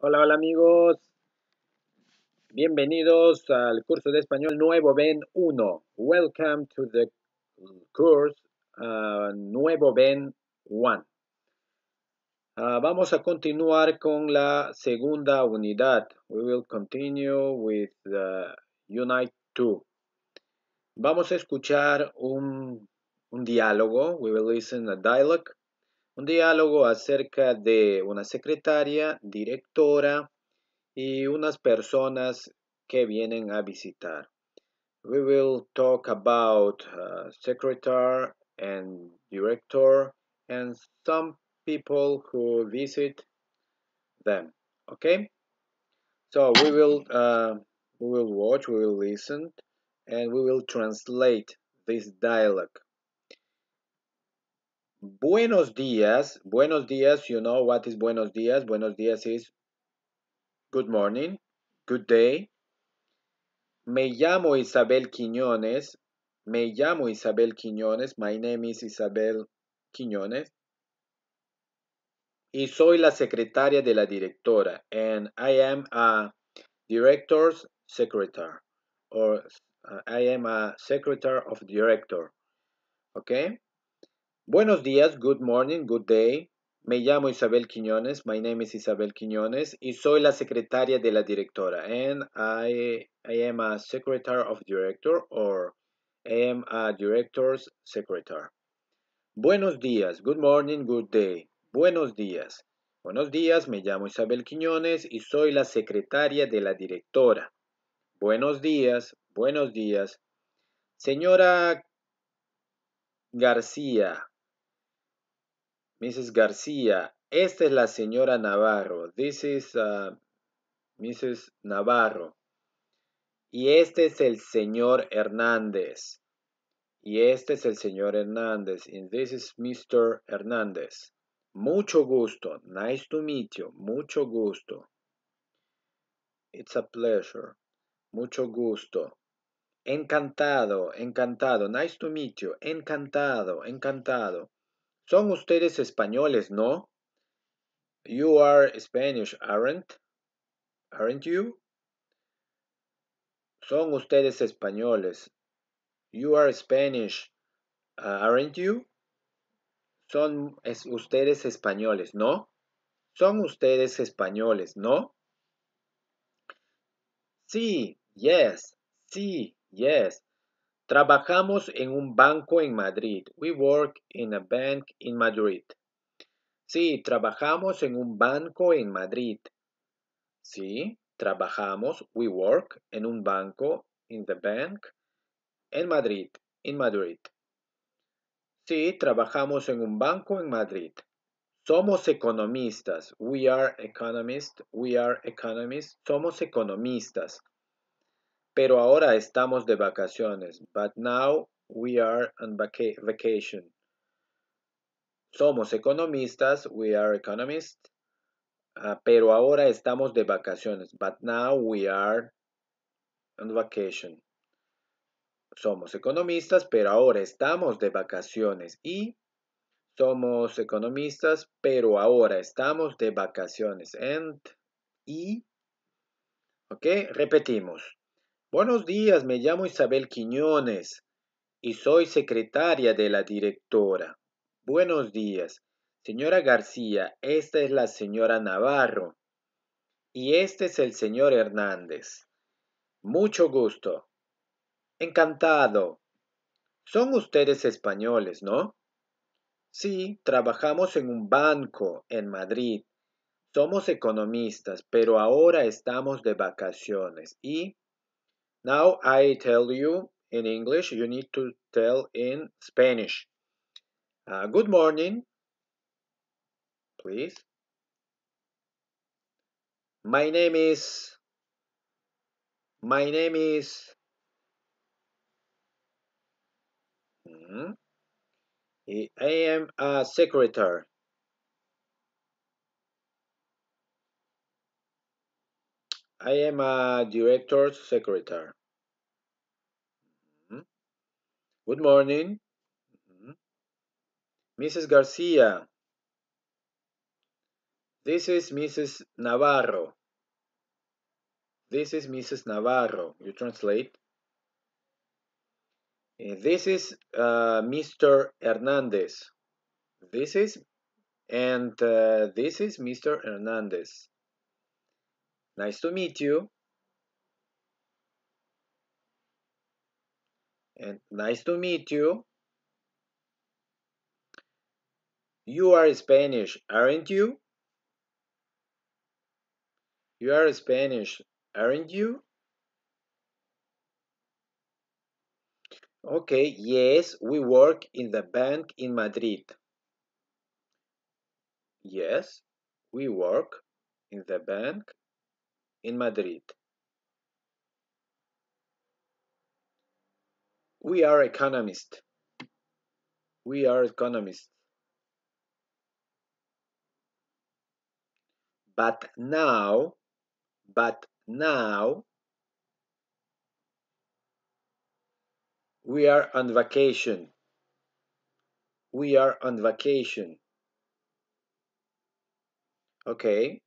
Hola, hola amigos. Bienvenidos al curso de español Nuevo Ben 1. Welcome to the course uh, Nuevo Ben 1. Uh, vamos a continuar con la segunda unidad. We will continue with uh, Unite 2. Vamos a escuchar un, un diálogo. We will listen a dialogue un diálogo acerca de una secretaria, directora y unas personas que vienen a visitar. We will talk about uh, secretary and director and some people who visit them. Okay? So we will uh, we will watch, we will listen, and we will translate this dialogue. buenos días. Buenos días, you know what is buenos días. Buenos días is good morning, good day. Me llamo Isabel Quiñones. Me llamo Isabel Quiñones. My name is Isabel Quiñones. Y soy la secretaria de la directora. And I am a director's secretary. Or uh, I am a secretary of director. Okay? Buenos días, good morning, good day. Me llamo Isabel Quiñones. My name is Isabel Quiñones y soy la secretaria de la directora. And I, am a secretary of director or I am a director's secretary. Buenos días, good morning, good day. Buenos días. Buenos días, me llamo Isabel Quiñones y soy la secretaria de la directora. Buenos días, buenos días. Señora García, Mrs. García, esta es la señora Navarro. This is uh, Mrs. Navarro. Y este es el señor Hernández. Y este es el señor Hernández. And this is Mr. Hernández. Mucho gusto. Nice to meet you. Mucho gusto. It's a pleasure. Mucho gusto. Encantado, encantado. Nice to meet you. Encantado, encantado. Son ustedes españoles, ¿no? You are Spanish, aren't? you? Son ustedes españoles. You are Spanish, uh, aren't you? Son ustedes españoles, ¿no? Son ustedes españoles, ¿no? Sí, yes, sí, yes. Trabajamos en un banco en Madrid. We work in a bank in Madrid. Sí, trabajamos en un banco en Madrid. Sí, trabajamos, we work, in un banco, in the bank, en Madrid, in Madrid. Sí, trabajamos en un banco en Madrid. Somos economistas. We are economists. We are economists. Somos economistas pero ahora estamos de vacaciones. But now we are on vacation. Somos economistas, we are economists, ah, pero ahora estamos de vacaciones. But now we are on vacation. Somos economistas, pero ahora estamos de vacaciones. Y somos economistas, pero ahora estamos de vacaciones. And, y, ok, repetimos. Buenos días, me llamo Isabel Quiñones y soy secretaria de la directora. Buenos días, señora García, esta es la señora Navarro y este es el señor Hernández. Mucho gusto. Encantado. Son ustedes españoles, ¿no? Sí, trabajamos en un banco en Madrid. Somos economistas, pero ahora estamos de vacaciones y Now I tell you in English, you need to tell in Spanish. Uh, good morning, please. My name is. My name is. Hmm. I am a secretary. I am a director's secretary. Good morning. Mrs. Mm-hmm. Garcia. This is Mrs. Navarro. This is Mrs. Navarro. You translate. This is uh, Mr. Hernandez. This is, and uh, this is Mr. Hernandez. Nice to meet you. and nice to meet you. You are Spanish, aren't you? You are Spanish, aren't you? Okay, yes, we work in the bank in Madrid. Yes, we work in the bank in Madrid. we are economists. We are economists. But now, but now, we are on vacation. We are on vacation. Okay.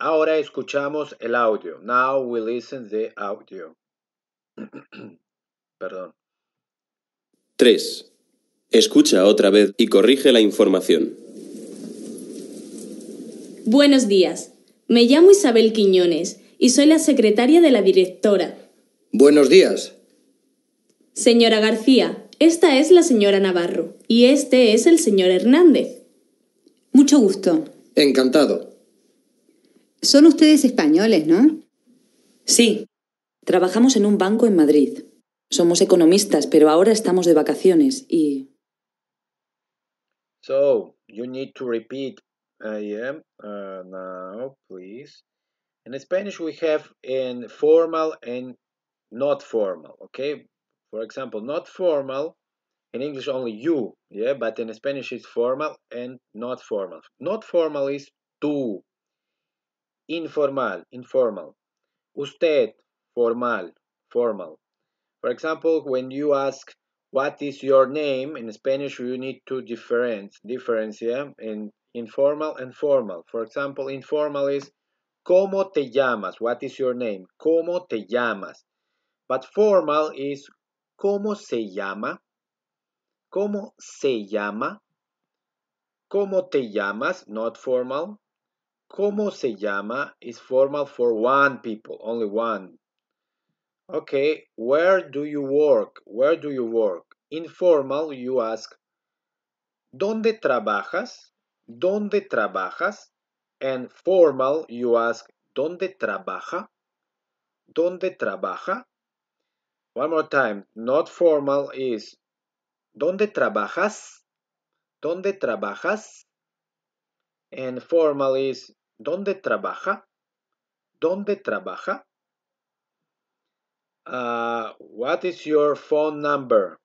Ahora escuchamos el audio. Now we listen the audio. Perdón. 3. Escucha otra vez y corrige la información. Buenos días. Me llamo Isabel Quiñones y soy la secretaria de la directora. Buenos días. Señora García, esta es la señora Navarro y este es el señor Hernández. Mucho gusto. Encantado. Son ustedes españoles, ¿no? Sí. Trabajamos en un banco en Madrid. Somos economistas, pero ahora estamos de vacaciones y... So, you need to repeat I am uh, now, please. In Spanish we have in formal and not formal, okay? For example, not formal in English only you, yeah, but in Spanish it's formal and not formal. Not formal is tú. Informal, informal. Usted, formal, formal. For example, when you ask, what is your name? In Spanish, you need to difference, difference yeah? in informal and formal. For example, informal is, ¿Cómo te llamas? What is your name? ¿Cómo te llamas? But formal is, ¿Cómo se llama? ¿Cómo se llama? ¿Cómo te llamas? Not formal. ¿Cómo se llama? is formal for one people, only one Okay, where do you work? Where do you work? Informal, you ask, ¿Dónde trabajas? ¿Dónde trabajas? And formal, you ask, ¿Dónde trabaja? ¿Dónde trabaja? One more time. Not formal is ¿Dónde trabajas? ¿Dónde trabajas? And formal is ¿Dónde trabaja? ¿Dónde trabaja? Uh, what is your phone number?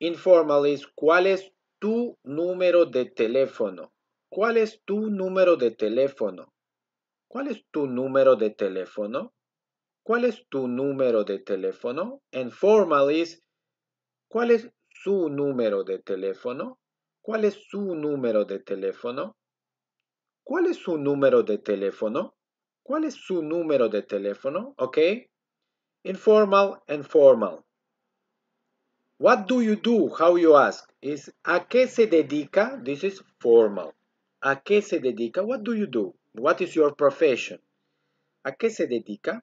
Informal is ¿cuál es tu número de teléfono? ¿Cuál es tu número de teléfono? ¿Cuál es tu número de teléfono? ¿Cuál es tu número de teléfono? Informal is ¿cuál es su número de teléfono? ¿Cuál es su número de teléfono? ¿Cuál es su número de teléfono? ¿Cuál es su número de teléfono? ¿Ok? informal and formal. What do you do? How you ask is ¿a qué se dedica? This is formal. ¿A qué se dedica? What do you do? What is your profession? ¿A qué se dedica?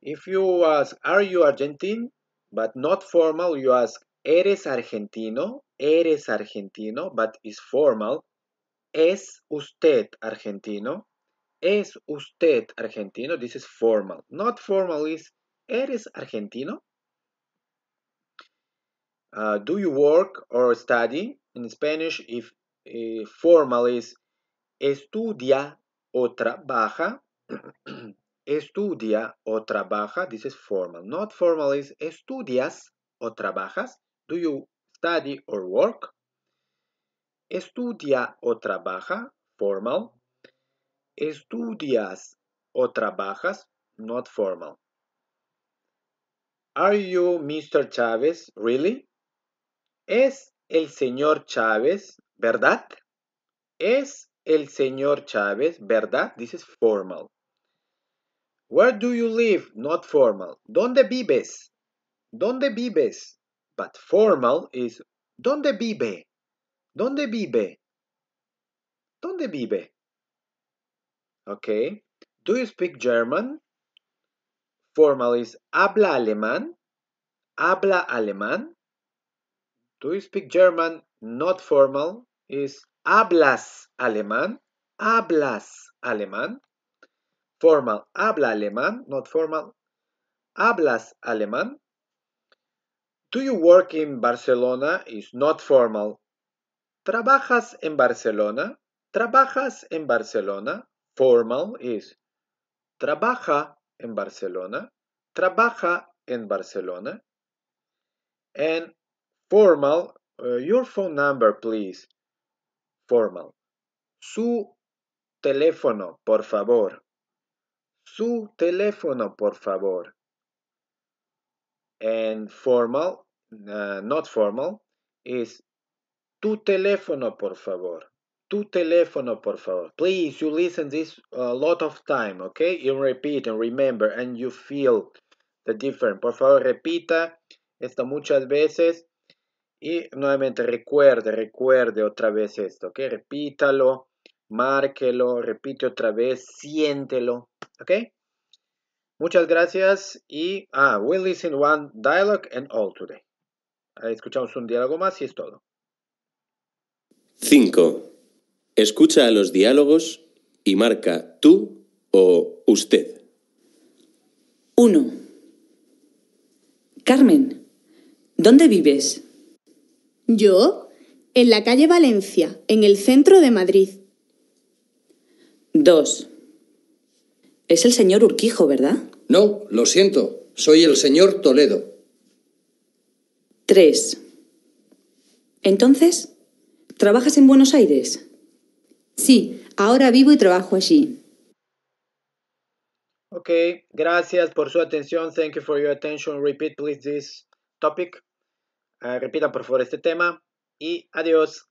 If you ask are you Argentine but not formal, you ask eres argentino? Eres argentino but is formal. ¿Es usted argentino? ¿Es usted argentino? This is formal. Not formal is ¿Eres argentino? Uh, do you work or study? In Spanish, if uh, formal is estudia o trabaja. estudia o trabaja. This is formal. Not formal is estudias o trabajas. Do you study or work? Estudia o trabaja. Formal. Estudias o trabajas. Not formal. Are you Mr. Chávez, really? Es el señor Chávez, ¿verdad? Es el señor Chávez, ¿verdad? This is formal. Where do you live? Not formal. ¿Dónde vives? ¿Dónde vives? But formal is ¿Dónde vive? ¿Dónde vive? ¿Dónde vive? Okay. Do you speak German? formal is habla alemán, habla alemán. Do you speak German? Not formal is hablas alemán, hablas alemán. Formal, habla alemán, not formal. Hablas alemán. Do you work in Barcelona? Is not formal. Trabajas en Barcelona? Trabajas en Barcelona? Formal is trabaja en Barcelona, trabaja en Barcelona. And formal, uh, your phone number, please. Formal. Su teléfono, por favor. Su teléfono, por favor. And formal, uh, not formal, is tu teléfono, por favor tu teléfono, por favor. Please, you listen this a lot of time, okay? You repeat and remember and you feel the difference. Por favor, repita esto muchas veces y nuevamente recuerde, recuerde otra vez esto, okay? Repítalo, márquelo, repite otra vez, siéntelo, okay? Muchas gracias y ah, we listen one dialogue and all today. Escuchamos un diálogo más y es todo. Cinco. Escucha a los diálogos y marca tú o usted. 1. Carmen, ¿dónde vives? Yo, en la calle Valencia, en el centro de Madrid. 2. Es el señor Urquijo, ¿verdad? No, lo siento, soy el señor Toledo. 3. Entonces, ¿trabajas en Buenos Aires? Sí, ahora vivo y trabajo allí. Ok, gracias por su atención. Thank you for your attention. Repeat, please, this topic. Eh, repita, por favor, este tema. Y adiós.